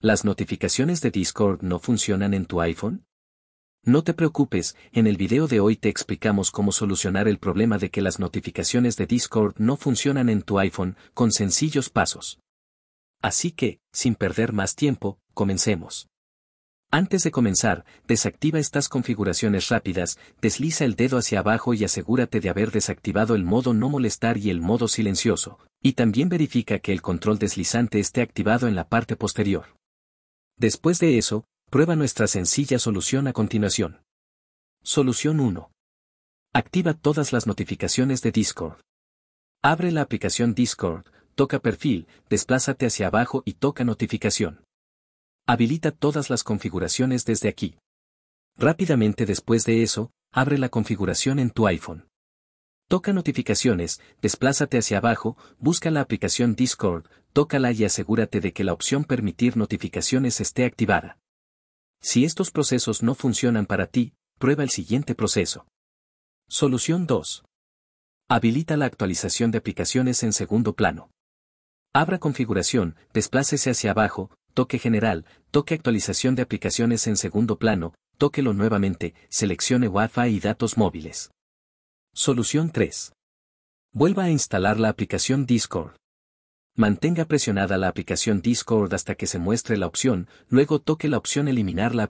¿Las notificaciones de Discord no funcionan en tu iPhone? No te preocupes, en el video de hoy te explicamos cómo solucionar el problema de que las notificaciones de Discord no funcionan en tu iPhone con sencillos pasos. Así que, sin perder más tiempo, comencemos. Antes de comenzar, desactiva estas configuraciones rápidas, desliza el dedo hacia abajo y asegúrate de haber desactivado el modo no molestar y el modo silencioso, y también verifica que el control deslizante esté activado en la parte posterior. Después de eso, prueba nuestra sencilla solución a continuación. Solución 1. Activa todas las notificaciones de Discord. Abre la aplicación Discord, toca perfil, desplázate hacia abajo y toca notificación. Habilita todas las configuraciones desde aquí. Rápidamente después de eso, abre la configuración en tu iPhone. Toca notificaciones, desplázate hacia abajo, busca la aplicación Discord, tócala y asegúrate de que la opción Permitir notificaciones esté activada. Si estos procesos no funcionan para ti, prueba el siguiente proceso. Solución 2. Habilita la actualización de aplicaciones en segundo plano. Abra configuración, desplácese hacia abajo, toque general, toque actualización de aplicaciones en segundo plano, tóquelo nuevamente, seleccione Wi-Fi y datos móviles. Solución 3. Vuelva a instalar la aplicación Discord. Mantenga presionada la aplicación Discord hasta que se muestre la opción, luego toque la opción Eliminar la